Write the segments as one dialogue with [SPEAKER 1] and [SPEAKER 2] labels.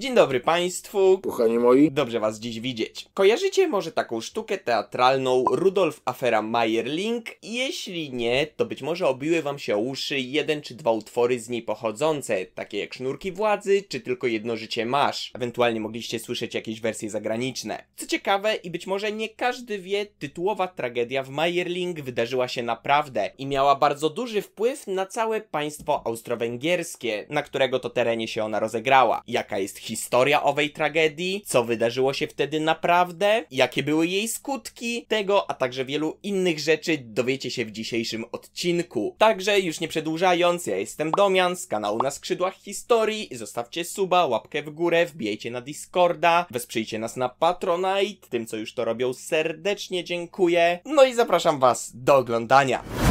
[SPEAKER 1] Dzień dobry Państwu. Kochani moi. Dobrze Was dziś widzieć. Kojarzycie może taką sztukę teatralną Rudolf Afera Meyerling? Jeśli nie, to być może obiły Wam się o uszy jeden czy dwa utwory z niej pochodzące, takie jak Sznurki Władzy czy Tylko Jedno Życie Masz. Ewentualnie mogliście słyszeć jakieś wersje zagraniczne. Co ciekawe i być może nie każdy wie, tytułowa tragedia w Meyerling wydarzyła się naprawdę i miała bardzo duży wpływ na całe państwo austro-węgierskie, na którego to terenie się ona rozegrała. Jaka jest historia owej tragedii, co wydarzyło się wtedy naprawdę, jakie były jej skutki tego, a także wielu innych rzeczy dowiecie się w dzisiejszym odcinku. Także już nie przedłużając, ja jestem Domian z kanału Na Skrzydłach Historii. Zostawcie suba, łapkę w górę, wbijajcie na Discorda, wesprzyjcie nas na Patronite, tym co już to robią serdecznie dziękuję. No i zapraszam was do oglądania.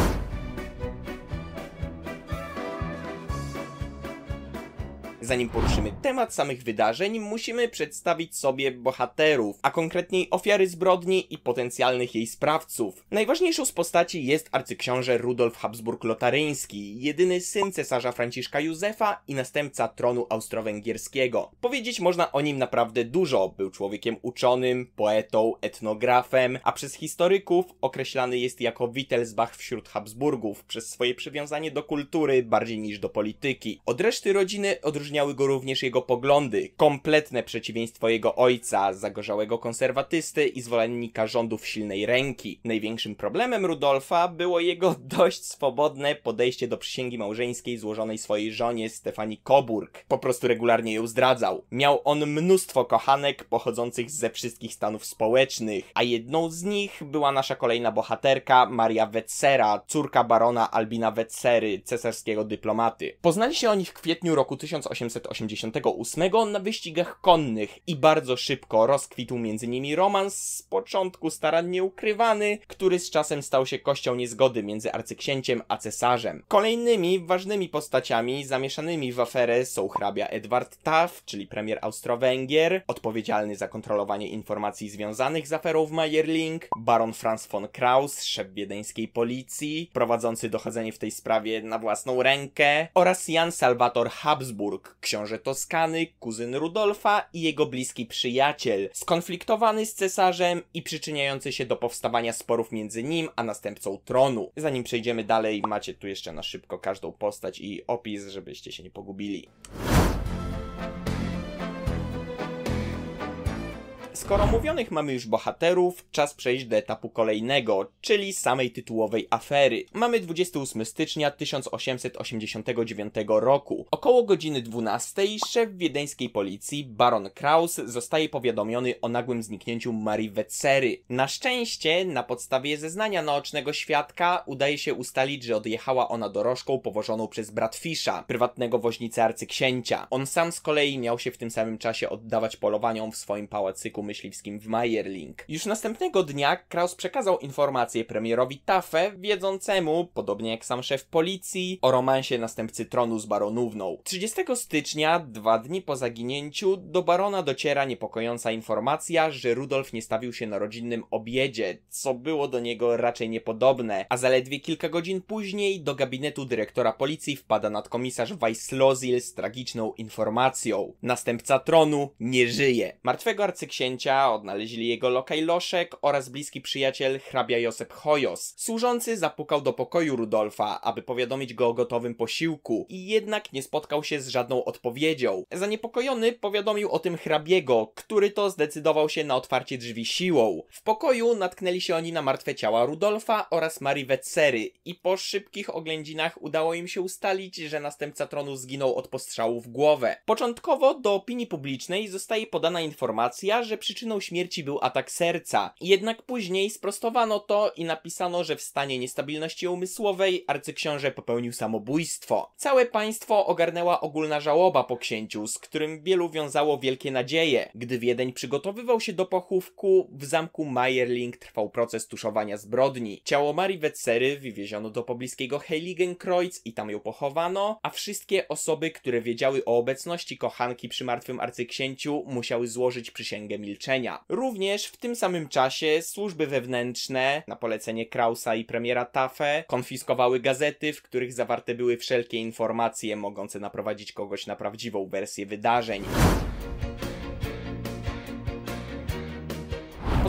[SPEAKER 1] Zanim poruszymy temat samych wydarzeń, musimy przedstawić sobie bohaterów, a konkretniej ofiary zbrodni i potencjalnych jej sprawców. Najważniejszą z postaci jest arcyksiąże Rudolf Habsburg-Lotaryński, jedyny syn cesarza Franciszka Józefa i następca tronu austro-węgierskiego. Powiedzieć można o nim naprawdę dużo. Był człowiekiem uczonym, poetą, etnografem, a przez historyków określany jest jako Wittelsbach wśród Habsburgów przez swoje przywiązanie do kultury bardziej niż do polityki. Od reszty rodziny odróżnia Wyróżniały go również jego poglądy, kompletne przeciwieństwo jego ojca, zagorzałego konserwatysty i zwolennika rządów silnej ręki. Największym problemem Rudolfa było jego dość swobodne podejście do przysięgi małżeńskiej złożonej swojej żonie Stefanii Coburg. Po prostu regularnie ją zdradzał. Miał on mnóstwo kochanek pochodzących ze wszystkich stanów społecznych, a jedną z nich była nasza kolejna bohaterka Maria Wetzera, córka barona Albina Wetzery, cesarskiego dyplomaty. Poznali się oni w kwietniu roku 1800 1888 na wyścigach konnych i bardzo szybko rozkwitł między nimi romans, z początku starannie ukrywany, który z czasem stał się kością niezgody między arcyksięciem a cesarzem. Kolejnymi ważnymi postaciami zamieszanymi w aferę są hrabia Edward Taff, czyli premier Austro-Węgier, odpowiedzialny za kontrolowanie informacji związanych z aferą w Meyerling, baron Franz von Kraus, szef wiedeńskiej policji, prowadzący dochodzenie w tej sprawie na własną rękę oraz Jan Salvator Habsburg, książę Toskany, kuzyn Rudolfa i jego bliski przyjaciel, skonfliktowany z cesarzem i przyczyniający się do powstawania sporów między nim a następcą tronu. Zanim przejdziemy dalej, macie tu jeszcze na szybko każdą postać i opis, żebyście się nie pogubili skoro mówionych mamy już bohaterów, czas przejść do etapu kolejnego, czyli samej tytułowej afery. Mamy 28 stycznia 1889 roku. Około godziny 12 szef wiedeńskiej policji, baron Kraus, zostaje powiadomiony o nagłym zniknięciu Marii Wetzery. Na szczęście, na podstawie zeznania naocznego świadka, udaje się ustalić, że odjechała ona dorożką powożoną przez Bratfisza, prywatnego woźnicy arcyksięcia. On sam z kolei miał się w tym samym czasie oddawać polowaniom w swoim pałacyku myśliwskim w Meyerling. Już następnego dnia Kraus przekazał informację premierowi Tafe, wiedzącemu, podobnie jak sam szef policji, o romansie następcy tronu z baronówną. 30 stycznia, dwa dni po zaginięciu, do barona dociera niepokojąca informacja, że Rudolf nie stawił się na rodzinnym obiedzie, co było do niego raczej niepodobne, a zaledwie kilka godzin później do gabinetu dyrektora policji wpada nadkomisarz Weisslozil z tragiczną informacją. Następca tronu nie żyje. Martwego arcyksięcia cięcia odnaleźli jego Loszek oraz bliski przyjaciel hrabia Josep Hoyos. Służący zapukał do pokoju Rudolfa, aby powiadomić go o gotowym posiłku i jednak nie spotkał się z żadną odpowiedzią. Zaniepokojony powiadomił o tym hrabiego, który to zdecydował się na otwarcie drzwi siłą. W pokoju natknęli się oni na martwe ciała Rudolfa oraz Marii Wetsery i po szybkich oględzinach udało im się ustalić, że następca tronu zginął od postrzału w głowę. Początkowo do opinii publicznej zostaje podana informacja, że przyczyną śmierci był atak serca. Jednak później sprostowano to i napisano, że w stanie niestabilności umysłowej arcyksiąże popełnił samobójstwo. Całe państwo ogarnęła ogólna żałoba po księciu, z którym wielu wiązało wielkie nadzieje. Gdy Wiedeń przygotowywał się do pochówku, w zamku Meierling trwał proces tuszowania zbrodni. Ciało Marii Wetsery wywieziono do pobliskiego Heiligenkreuz i tam ją pochowano, a wszystkie osoby, które wiedziały o obecności kochanki przy martwym arcyksięciu, musiały złożyć przysięgę milczenia milczenia. Również w tym samym czasie służby wewnętrzne, na polecenie Krausa i premiera Tafe, konfiskowały gazety, w których zawarte były wszelkie informacje mogące naprowadzić kogoś na prawdziwą wersję wydarzeń.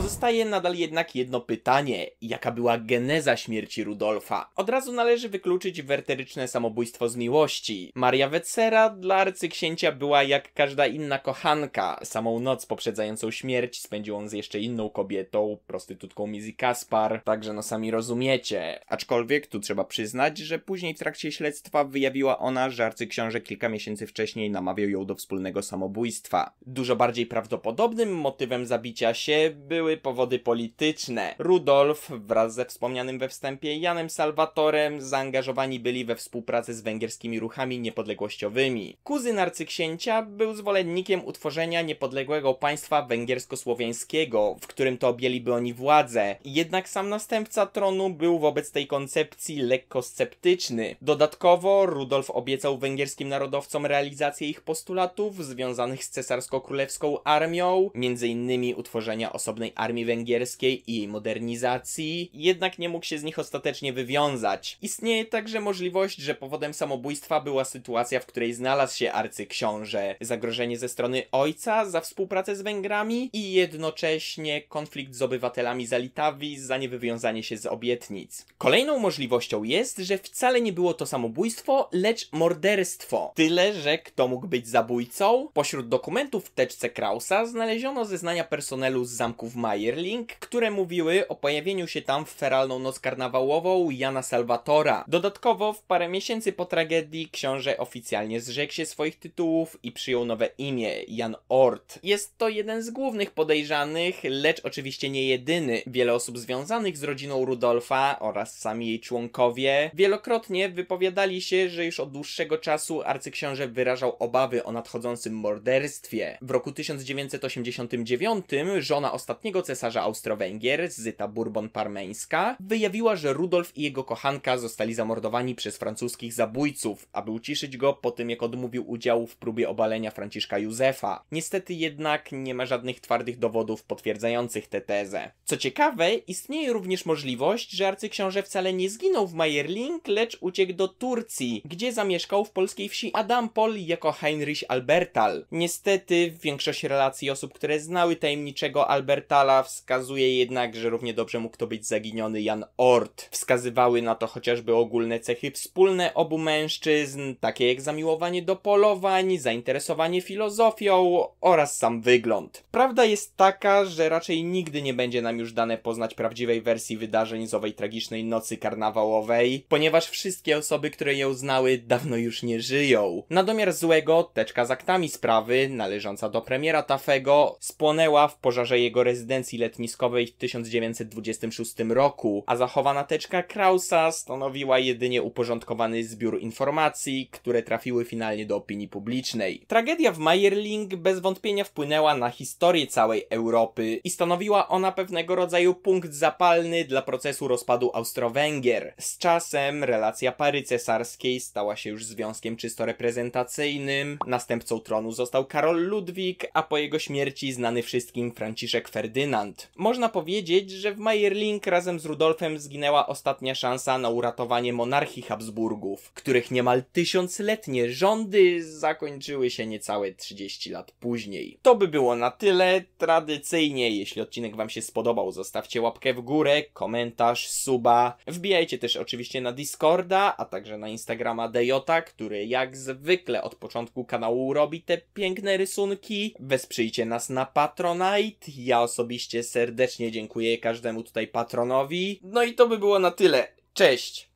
[SPEAKER 1] Pozostaje nadal jednak jedno pytanie. Jaka była geneza śmierci Rudolfa? Od razu należy wykluczyć werteryczne samobójstwo z miłości. Maria Wetzera dla arcyksięcia była jak każda inna kochanka. Samą noc poprzedzającą śmierć spędził on z jeszcze inną kobietą, prostytutką Mizzy Kaspar, także no sami rozumiecie. Aczkolwiek tu trzeba przyznać, że później w trakcie śledztwa wyjawiła ona, że arcyksiąże kilka miesięcy wcześniej namawiał ją do wspólnego samobójstwa. Dużo bardziej prawdopodobnym motywem zabicia się były powody polityczne. Rudolf wraz ze wspomnianym we wstępie Janem Salwatorem zaangażowani byli we współpracę z węgierskimi ruchami niepodległościowymi. Kuzyn arcyksięcia był zwolennikiem utworzenia niepodległego państwa węgiersko-słowiańskiego, w którym to objęliby oni władzę. Jednak sam następca tronu był wobec tej koncepcji lekko sceptyczny. Dodatkowo Rudolf obiecał węgierskim narodowcom realizację ich postulatów związanych z cesarsko-królewską armią, m.in. utworzenia osobnej armii armii węgierskiej i jej modernizacji, jednak nie mógł się z nich ostatecznie wywiązać. Istnieje także możliwość, że powodem samobójstwa była sytuacja, w której znalazł się arcyksiąże, zagrożenie ze strony ojca za współpracę z Węgrami i jednocześnie konflikt z obywatelami Zalitawii za niewywiązanie się z obietnic. Kolejną możliwością jest, że wcale nie było to samobójstwo, lecz morderstwo. Tyle, że kto mógł być zabójcą? Pośród dokumentów w teczce Krausa znaleziono zeznania personelu z zamku w Maj Firelink, które mówiły o pojawieniu się tam w feralną noc karnawałową Jana Salvatora. Dodatkowo w parę miesięcy po tragedii książę oficjalnie zrzekł się swoich tytułów i przyjął nowe imię, Jan Ort. Jest to jeden z głównych podejrzanych, lecz oczywiście nie jedyny. Wiele osób związanych z rodziną Rudolfa oraz sami jej członkowie wielokrotnie wypowiadali się, że już od dłuższego czasu arcyksiąże wyrażał obawy o nadchodzącym morderstwie. W roku 1989 żona ostatniego cesarza Austro-Węgier, Zyta Bourbon-Parmeńska, wyjawiła, że Rudolf i jego kochanka zostali zamordowani przez francuskich zabójców, aby uciszyć go po tym, jak odmówił udziału w próbie obalenia Franciszka Józefa. Niestety jednak nie ma żadnych twardych dowodów potwierdzających tę tezę. Co ciekawe, istnieje również możliwość, że arcyksiąże wcale nie zginął w Majerling, lecz uciekł do Turcji, gdzie zamieszkał w polskiej wsi Adampol jako Heinrich Albertal. Niestety większość relacji osób, które znały tajemniczego Albertala, wskazuje jednak, że równie dobrze mógł to być zaginiony Jan Ort. Wskazywały na to chociażby ogólne cechy wspólne obu mężczyzn, takie jak zamiłowanie do polowań, zainteresowanie filozofią oraz sam wygląd. Prawda jest taka, że raczej nigdy nie będzie nam już dane poznać prawdziwej wersji wydarzeń z owej tragicznej nocy karnawałowej, ponieważ wszystkie osoby, które ją znały, dawno już nie żyją. Na domiar złego, teczka z aktami sprawy, należąca do premiera Tafego, spłonęła w pożarze jego rezydencji konferencji letniskowej w 1926 roku, a zachowana teczka Krausa stanowiła jedynie uporządkowany zbiór informacji, które trafiły finalnie do opinii publicznej. Tragedia w Meyerling bez wątpienia wpłynęła na historię całej Europy i stanowiła ona pewnego rodzaju punkt zapalny dla procesu rozpadu Austro-Węgier. Z czasem relacja pary cesarskiej stała się już związkiem czysto reprezentacyjnym, następcą tronu został Karol Ludwik, a po jego śmierci znany wszystkim Franciszek Ferdynand. Ferdynand. Można powiedzieć, że w Meierling razem z Rudolfem zginęła ostatnia szansa na uratowanie monarchii Habsburgów, których niemal tysiącletnie rządy zakończyły się niecałe 30 lat później. To by było na tyle. Tradycyjnie, jeśli odcinek Wam się spodobał, zostawcie łapkę w górę, komentarz, suba. Wbijajcie też oczywiście na Discorda, a także na Instagrama DJ, który jak zwykle od początku kanału robi te piękne rysunki. Wesprzyjcie nas na Patronite. Ja osobiście oczywiście serdecznie dziękuję każdemu tutaj patronowi. No i to by było na tyle. Cześć!